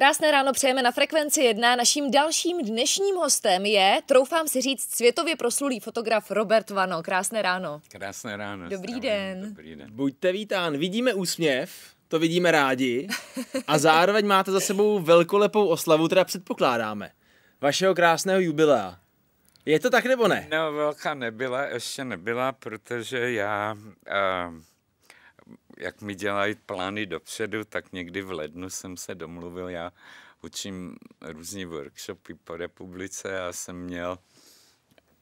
Krásné ráno přejeme na Frekvenci 1. Naším dalším dnešním hostem je, troufám si říct, světově proslulý fotograf Robert Vano. Krásné ráno. Krásné ráno. Dobrý Zdravím, den. Dobrý den. Buďte vítán. Vidíme úsměv, to vidíme rádi. A zároveň máte za sebou velkolepou oslavu, teda předpokládáme. Vašeho krásného jubilea. Je to tak nebo ne? No, velká nebyla, ještě nebyla, protože já... Uh jak mi dělají plány dopředu, tak někdy v lednu jsem se domluvil, já učím různé workshopy po republice a jsem měl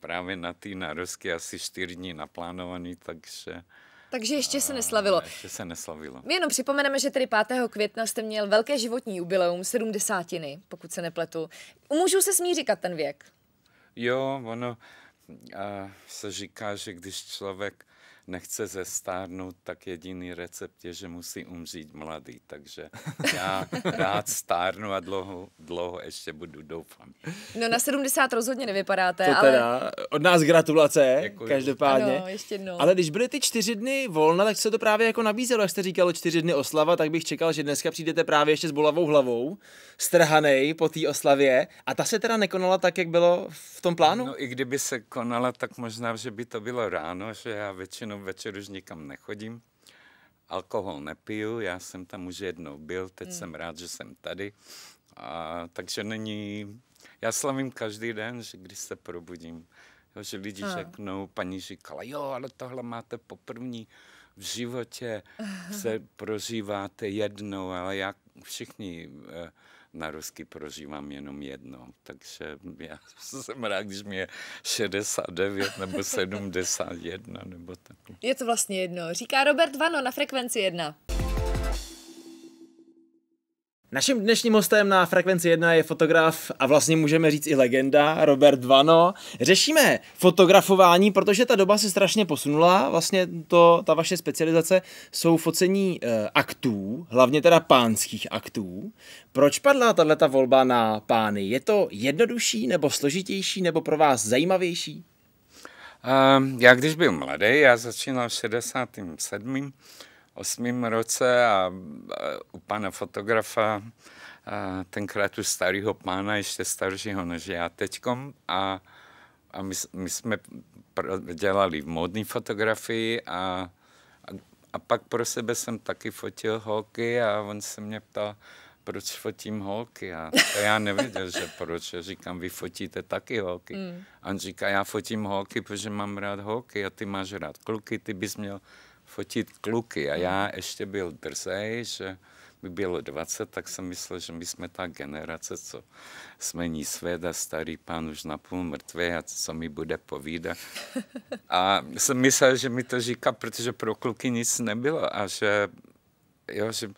právě na ty narozky asi čtyři dní naplánovaný, takže takže ještě se neslavilo. Ještě se neslavilo. My jenom připomeneme, že tedy 5. května jste měl velké životní jubileum, sedmdesátiny, pokud se nepletu. Umůžu se smí říkat ten věk? Jo, ono a, se říká, že když člověk nechce zestárnout, tak jediný recept je, že musí umřít mladý. Takže já rád stárnu a dlouho, dlouho ještě budu, doufám. No na 70 rozhodně nevypadáte. To ale... teda, od nás gratulace, Děkuji. každopádně. Ano, ještě jednou. Ale když byly ty čtyři dny volna, tak se to právě jako nabízelo, jak jste říkalo, čtyři dny oslava, tak bych čekal, že dneska přijdete právě ještě s bolavou hlavou, strhanej po té oslavě. A ta se teda nekonala tak, jak bylo v tom plánu? No i kdyby se konala, tak možná, že by to bylo ráno, že já většinou většinou večer už nikam nechodím. Alkohol nepiju, já jsem tam už jednou byl, teď hmm. jsem rád, že jsem tady. A, takže není... Já slavím každý den, že když se probudím, jo, že lidi no. řeknou, paní říkala, jo, ale tohle máte poprvní v životě, se prožíváte jednou, ale jak všichni... Eh, na rusky prožívám jenom jedno. Takže já jsem rád, když mě je 69 nebo 71 nebo tak. Je to vlastně jedno. Říká Robert Vano na Frekvenci 1. Naším dnešním hostem na Frekvenci 1 je fotograf a vlastně můžeme říct i legenda Robert Vano. Řešíme fotografování, protože ta doba se strašně posunula. Vlastně to, ta vaše specializace jsou focení e, aktů, hlavně teda pánských aktů. Proč padla tato volba na pány? Je to jednodušší nebo složitější nebo pro vás zajímavější? Um, já když byl mladý, já začínal v 67 osmém roce a u pana fotografa, tenkrát u starého pána, ještě staršího než já teďkom, a, a my, my jsme dělali v módní fotografii a, a, a pak pro sebe jsem taky fotil holky a on se mě ptal, proč fotím holky? A to já nevěděl, že proč. Já říkám, vy fotíte taky holky. Mm. A on říká, já fotím holky, protože mám rád holky a ty máš rád kluky, ty bys měl fotit kluky a já mhm. ještě byl drzej, že mi bylo 20, tak jsem myslel, že my jsme ta generace, co smení sveda, starý pán už napůl mrtvý a co mi bude povídat. A jsem myslel, že mi to říká, protože pro kluky nic nebylo a že, jo, že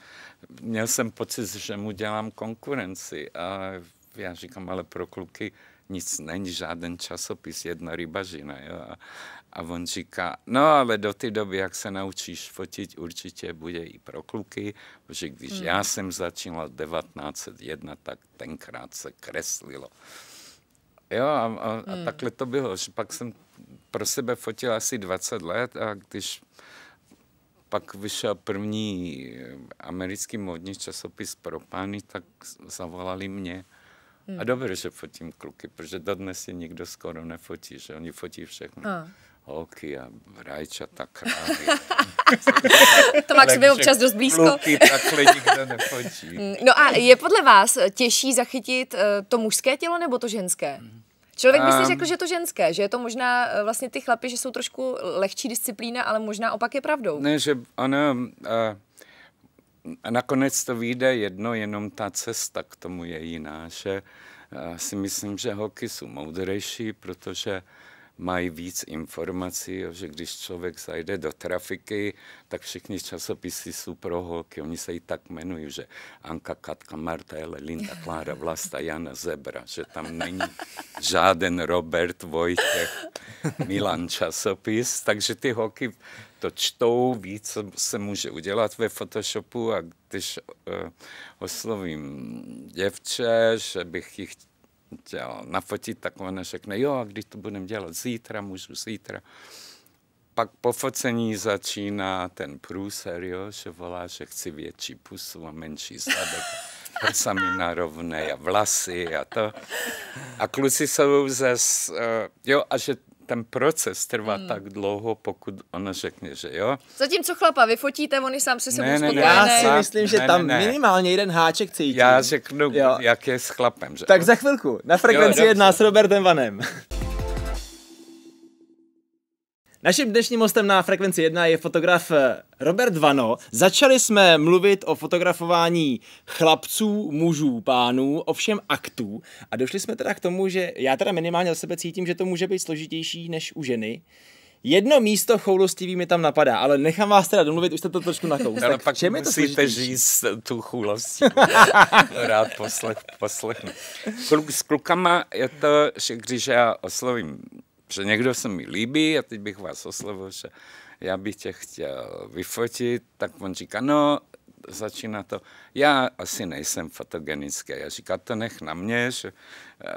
měl jsem pocit, že mu dělám konkurenci a já říkám, ale pro kluky nic není, žádný časopis, jedna rybažina. Jo? A, a on říká, no ale do té doby, jak se naučíš fotit, určitě bude i pro kluky, protože když hmm. já jsem začínal 1901, tak tenkrát se kreslilo. Jo, a, a, hmm. a takhle to bylo, že pak jsem pro sebe fotil asi 20 let a když pak vyšel první eh, americký modní časopis pro pány, tak zavolali mě. Hmm. A dobře, že fotím kluky, protože dodnes je nikdo skoro nefotí, že oni fotí všechno. A. No holky a rajčata, krávy. to máš byl občas dost blízko. Luky takhle nikde mm, No a je podle vás eh, těžší zachytit eh, to mužské tělo nebo to ženské? Člověk by si ehm. řekl, že je to ženské, že je to možná eh, vlastně ty chlapy, že jsou trošku lehčí disciplína, ale možná opak je pravdou. Ne, že ano, a nakonec to vyjde jedno, jenom ta cesta k tomu je jiná, že si myslím, že holky jsou moudrejší, protože mají víc informací, že když člověk zajde do trafiky, tak všichni časopisy jsou pro holky, oni se i tak jmenují, že Anka, Katka, Marta, Linda, Klára, Vlasta, Jana, Zebra, že tam není žádný Robert, Vojtěch, Milan časopis, takže ty holky to čtou, ví, co se může udělat ve Photoshopu a když uh, oslovím děvče, že bych jich na nafotit, tak ona řekne, jo, a když to budeme dělat zítra, můžu zítra. Pak po focení začíná ten průser, jo, že volá, že chci větší pusu a menší zadek. prsa mi rovné a vlasy a to. A kluci jsou zase, eh, jo, a že ten proces trvá hmm. tak dlouho, pokud ona řekne, že jo. Zatímco chlapa vyfotíte, oni je sám se sebou ne, ne, ne, Já si myslím, že ne, tam ne, ne. minimálně jeden háček cítí. Já řeknu, jo. jak je s chlapem. Že? Tak za chvilku, na frekvenci jo, jedna s Robertem Vanem. Naším dnešním hostem na Frekvenci 1 je fotograf eh, Robert Vano. Začali jsme mluvit o fotografování chlapců, mužů, pánů, ovšem aktů. A došli jsme teda k tomu, že já teda minimálně o sebe cítím, že to může být složitější než u ženy. Jedno místo choulostivý mi tam napadá, ale nechám vás teda domluvit, už jste to trošku nakous. Ale pak čem je to musíte říct eh, tu choulost. Rád poslech, poslechnu. s klukama je to, že když já oslovím že někdo se mi líbí a teď bych vás oslovil, že já bych tě chtěl vyfotit, tak on říká, no, začíná to, já asi nejsem fotogenický. Já říká, to nech na mě, že, eh,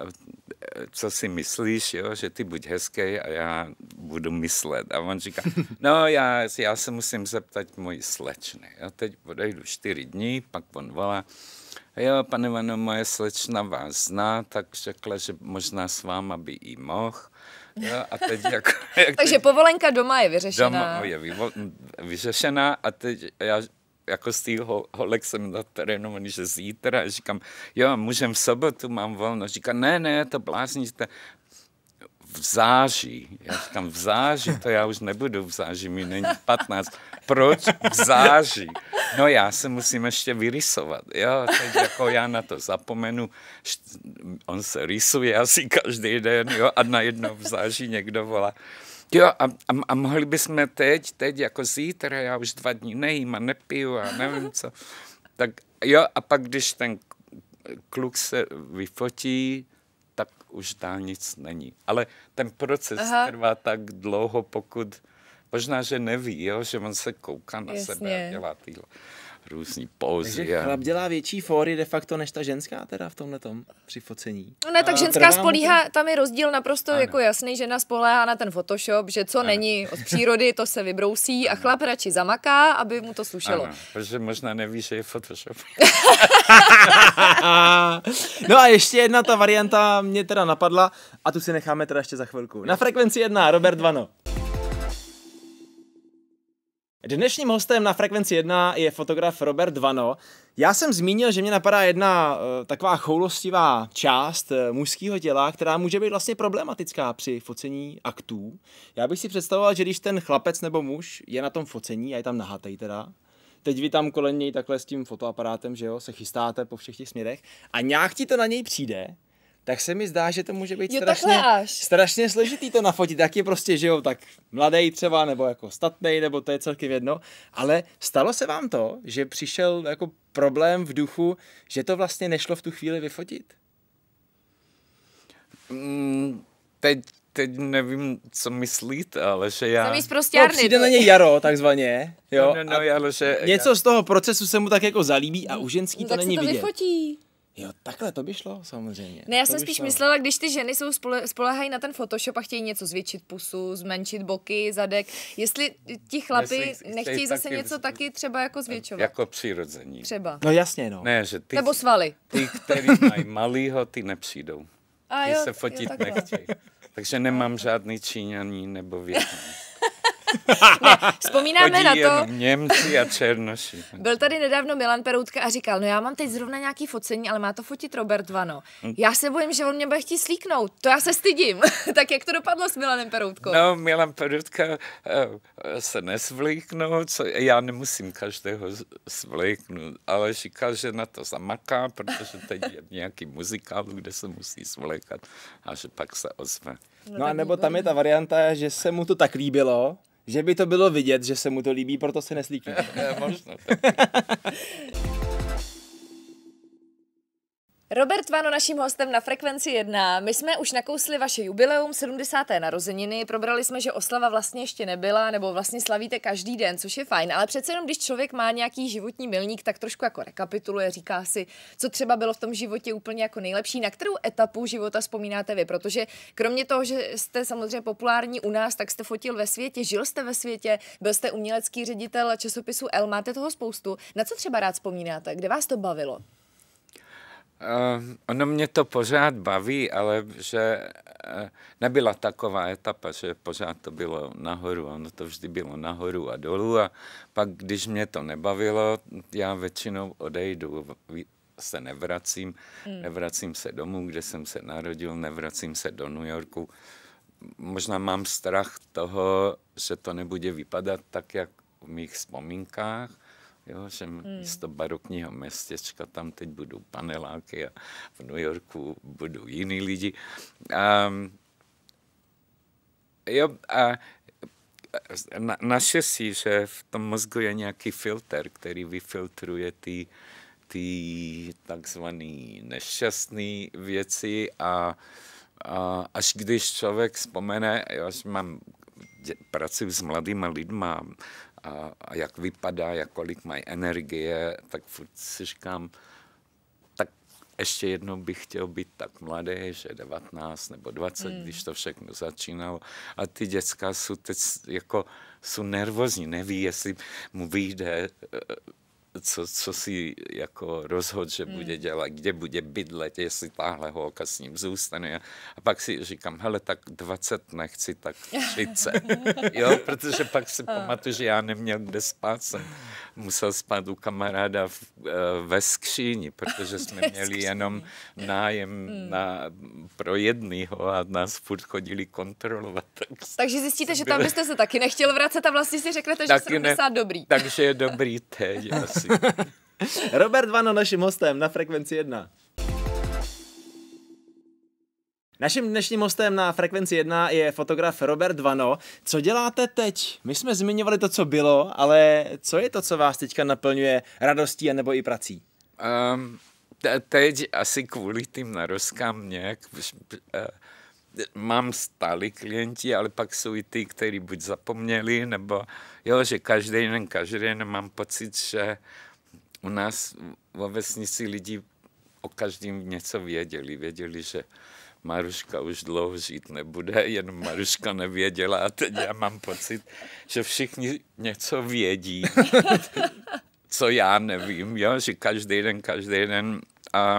co si myslíš, jo, že ty buď hezký a já budu myslet. A on říká, no já, já se musím zeptat moji slečny. Já teď odejdu čtyři dní, pak on volá, jo, pane Vano, moje slečna vás zná, tak řekla, že možná s váma by i mohl a teď jako, jak Takže teď, povolenka doma je vyřešená. Doma no, je vyvo, vyřešená a teď já jako z ho, holek jsem na terénu, on že zítra, a říkám, jo, můžem v sobotu, mám volno. Říká, ne, ne, to blázníte, v září, já říkám v září, to já už nebudu v září, mi není 15. Proč v září? No já se musím ještě vyrysovat, jo, teď jako já na to zapomenu, on se rysuje asi každý den, jo, a najednou v září někdo volá. Jo, a, a, a mohli bychom teď, teď jako zítra, já už dva dny nejím a nepiju a nevím co. Tak jo, a pak když ten kluk se vyfotí, už dál nic není. Ale ten proces Aha. trvá tak dlouho, pokud možná, že neví, jo, že on se kouká na Jasně. sebe a dělá tyhle různý pózy. Takže a... chlap dělá větší fóry de facto než ta ženská teda v tomhle při focení. No ne, tak a ženská spolíhá, tam je rozdíl naprosto ano. jako jasný, žena spoléhá na ten Photoshop, že co ano. není od přírody, to se vybrousí ano. a chlap radši zamaká, aby mu to slušelo. Ano, protože možná neví, že je Photoshop. no a ještě jedna ta varianta mě teda napadla a tu si necháme teda ještě za chvilku. Na frekvenci jedna, Robert Vano. Dnešním hostem na Frekvenci 1 je fotograf Robert Vano. Já jsem zmínil, že mě napadá jedna uh, taková choulostivá část uh, mužského těla, která může být vlastně problematická při focení aktů. Já bych si představoval, že když ten chlapec nebo muž je na tom focení a je tam nahatej teda, teď vy tam kolem něj takhle s tím fotoaparátem, že jo, se chystáte po všech těch směrech a nějak ti to na něj přijde, tak se mi zdá, že to může být jo, strašně, strašně složitý to nafotit. Tak je prostě, že jo, tak mladý třeba, nebo jako statný, nebo to je celkem jedno. Ale stalo se vám to, že přišel jako problém v duchu, že to vlastně nešlo v tu chvíli vyfotit? Mm, teď, teď nevím, co myslíte, ale že já... Jsem prostě no, přijde na něj jaro, takzvaně. Jo, no, no, no, ale že... Něco já... z toho procesu se mu tak jako zalíbí a u ženský no, to tak není to vidět. Vyfotí. Jo, takhle to by šlo, samozřejmě. Ne, já to jsem spíš šlo. myslela, když ty ženy jsou spole, spolehají na ten Photoshop a chtějí něco zvětšit pusu, zmenšit boky, zadek, jestli ti chlapi jestli nechtějí zase taky, něco taky třeba jako zvětšovat. Jako přirození. Třeba. No jasně, no. Ne, že ty, Nebo svaly. Ty, který mají malýho, ty nepřijdou. A ty jo, se fotit jo, nechtějí. Takže nemám žádný číňaní nebo větší vzpomínáme Chodí na to. Němci a černoši. Byl tady nedávno Milan Peroutka a říkal, no já mám teď zrovna nějaký focení, ale má to fotit Robert Vano. Hm. Já se bojím, že on mě bude chtít slíknout. To já se stydím. tak jak to dopadlo s Milanem Peroutkou? No, Milan Peroutka eh, se nesvlíknul, co, já nemusím každého svléknout, ale říkal, že na to zamaká, protože teď je nějaký muzikál, kde se musí svlékat a že pak se ozve. No, no a nebo tam je ta varianta, že se mu to tak líbilo, že by to bylo vidět, že se mu to líbí, proto se neslíkne. Možná. Robert Vano, naším hostem na Frekvenci 1. My jsme už nakousli vaše jubileum 70. narozeniny, probrali jsme, že oslava vlastně ještě nebyla, nebo vlastně slavíte každý den, což je fajn, ale přece jenom, když člověk má nějaký životní milník, tak trošku jako rekapituluje, říká si, co třeba bylo v tom životě úplně jako nejlepší, na kterou etapu života vzpomínáte vy, protože kromě toho, že jste samozřejmě populární u nás, tak jste fotil ve světě, žil jste ve světě, byl jste umělecký ředitel časopisu L, máte toho spoustu. Na co třeba rád vzpomínáte? Kde vás to bavilo? Uh, ono mě to pořád baví, ale že uh, nebyla taková etapa, že pořád to bylo nahoru, ono to vždy bylo nahoru a dolů a pak, když mě to nebavilo, já většinou odejdu, se nevracím, mm. nevracím se domů, kde jsem se narodil, nevracím se do New Yorku. Možná mám strach toho, že to nebude vypadat tak, jak v mých vzpomínkách, Jo, že hmm. místo barokního městečka tam teď budou paneláky a v New Yorku budou jiní lidi. A, jo, a na, naše si, že v tom mozgu je nějaký filtr, který vyfiltruje ty, ty takzvané nešťastné věci a, a až když člověk vzpomene, já mám, pracuji s mladýma lidma, a, a jak vypadá, jak kolik mají energie, tak furt si říkám, tak ještě jednou bych chtěl být tak mladý, že 19 nebo 20, mm. když to všechno začínalo. A ty děcka jsou teď jako, jsou nervózní, neví, jestli mu vyjde eh, co, co si jako rozhod, že hmm. bude dělat, kde bude bydlet, jestli táhle holka s ním zůstane. A pak si říkám, hele, tak 20 nechci, tak 30. jo, protože pak si pamatuju, že já neměl kde spát, jsem musel spát u kamaráda v, eh, ve skříni, protože jsme měli jenom nájem hmm. na, pro jednýho a nás furt chodili kontrolovat. Tak takže zjistíte, že tam byste se taky nechtěl vracet a vlastně si řeknete, že 70 ne, dobrý. Takže je dobrý teď, asi. Robert Vano naším hostem na Frekvenci 1. Naším dnešním hostem na Frekvenci 1 je fotograf Robert Vano. Co děláte teď? My jsme zmiňovali to, co bylo, ale co je to, co vás teďka naplňuje radostí a nebo i prací? Um, teď asi kvůli tým narozkám nějak eh, mám stály klienti, ale pak jsou i ty, kteří buď zapomněli, nebo jo, že každý den, každý den mám pocit, že u nás ve vesnici lidi o každém něco věděli. Věděli, že Maruška už dlouho žít nebude, jen Maruška nevěděla a teď já mám pocit, že všichni něco vědí, co já nevím, jo? že každý den, každý den.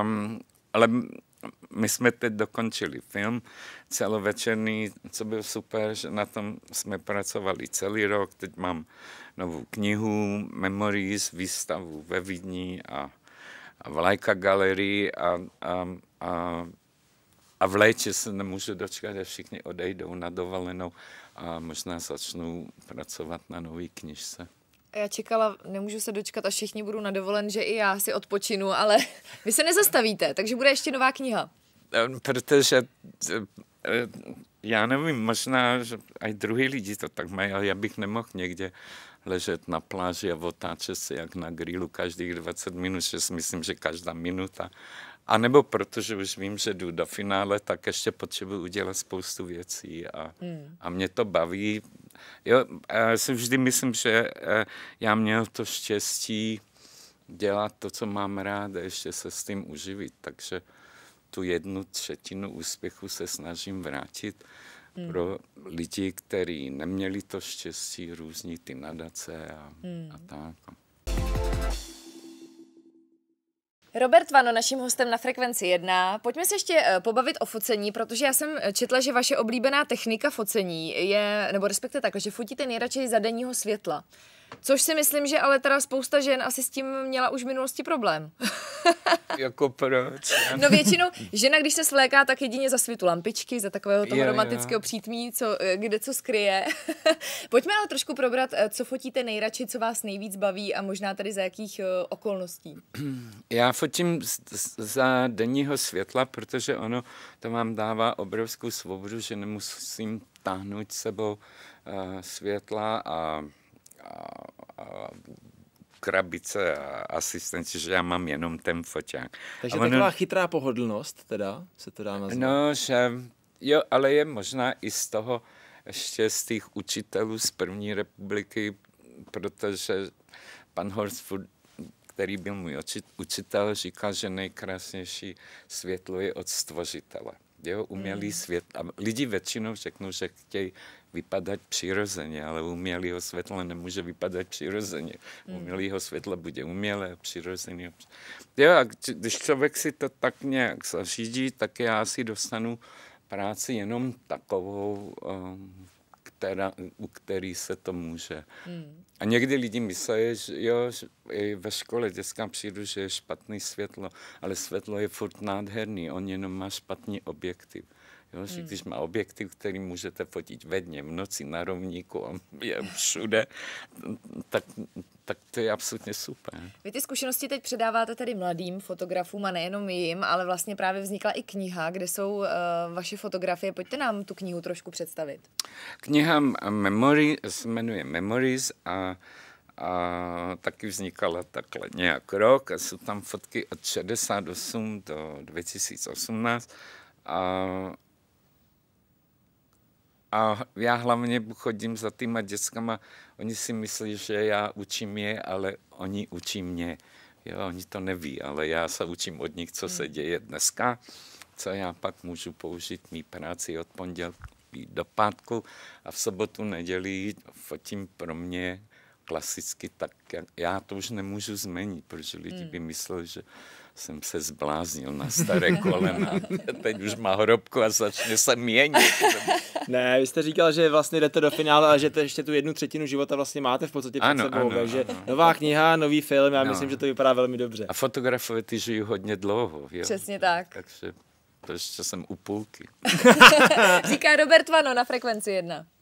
Um, ale my jsme teď dokončili film celovečerný, co byl super, že na tom jsme pracovali celý rok. Teď mám novou knihu, Memories, výstavu ve Vídni a, a v Lajka galerii a, a, a, a v léče se nemůžu dočkat, že všichni odejdou na dovolenou a možná začnu pracovat na nový knižce já čekala, nemůžu se dočkat, až všichni budou nadovolen, že i já si odpočinu, ale vy se nezastavíte, takže bude ještě nová kniha. Protože eh, já nevím, možná, že i druhý lidi to tak mají, ale já bych nemohl někde ležet na pláži a otáčet se jak na grilu každých 20 minut, že si myslím, že každá minuta. A nebo protože už vím, že jdu do finále, tak ještě potřebuji udělat spoustu věcí a, mm. a mě to baví, jo, já si vždy myslím, že eh, já měl to štěstí dělat to, co mám rád a ještě se s tím uživit, takže tu jednu třetinu úspěchu se snažím vrátit hmm. pro lidi, kteří neměli to štěstí, různí ty nadace a, hmm. a tak. No. Robert Vano, naším hostem na Frekvenci 1. Pojďme se ještě eh, pobavit o focení, protože já jsem eh, četla, že vaše oblíbená technika focení je, nebo respektive tak, že fotíte nejradši za denního světla. Což si myslím, že ale teda spousta žen asi s tím měla už v minulosti problém. jako proč? no většinou žena, když se svléká, tak jedině za svitu lampičky, za takového toho romantického no. přítmí, co, eh, kde co skryje. Pojďme ale trošku probrat, eh, co fotíte nejradši, co vás nejvíc baví a možná tady za jakých eh, okolností. Já fotím za denního světla, protože ono to vám dává obrovskou svobodu, že nemusím táhnout sebou světla a a krabice a asistenci, že já mám jenom ten foťák. Takže ono... taková chytrá pohodlnost teda se to dá nazvat. No, že jo, ale je možná i z toho, ještě z těch učitelů z první republiky, protože pan Horst který byl můj učitel, říkal, že nejkrásnější světlo je od stvořitele. Jeho umělý hmm. svět. A lidi většinou řeknou, že chtějí vypadat přirozeně, ale umělého světla nemůže vypadat přirozeně. Mm. Umělého světla bude umělé, přirozeně. Jo, a když člověk si to tak nějak zařídí, tak já si dostanu práci jenom takovou, ehm, která, u který se to může. Hmm. A někdy lidi myslí, že jo, že i ve škole dětská přijdu, že je špatný světlo, ale světlo je furt nádherný, on jenom má špatný objektiv. Jo, že hmm. když má objektiv, který můžete fotit ve dně, v noci, na rovníku a je všude, tak, tak to je absolutně super. Vy ty zkušenosti teď předáváte tady mladým fotografům a nejenom jim, ale vlastně právě vznikla i kniha, kde jsou uh, vaše fotografie. Pojďte nám tu knihu trošku představit. Kniha Memory, se jmenuje Memories a a taky vznikala takhle nějak rok a jsou tam fotky od 68 do 2018 a, a já hlavně chodím za týma dětskama, oni si myslí, že já učím je, ale oni učí mě. Jo, oni to neví, ale já se učím od nich, co se hmm. děje dneska, co já pak můžu použít mý práci od pondělí do pátku a v sobotu, neděli fotím pro mě klasicky, tak já to už nemůžu změnit, protože lidi by hmm. mysleli, že jsem se zbláznil na staré kolena. Teď už má hrobku a začne se měnit. Ne, vy jste říkal, že vlastně jdete do finále, ale že to ještě tu jednu třetinu života vlastně máte v podstatě před ano, sebou. Ano, takže ano. nová kniha, nový film, já no. myslím, že to vypadá velmi dobře. A fotografové ty žijí hodně dlouho. Jo? Přesně tak. Takže to ještě jsem u půlky. Říká Robert Vano na Frekvenci 1.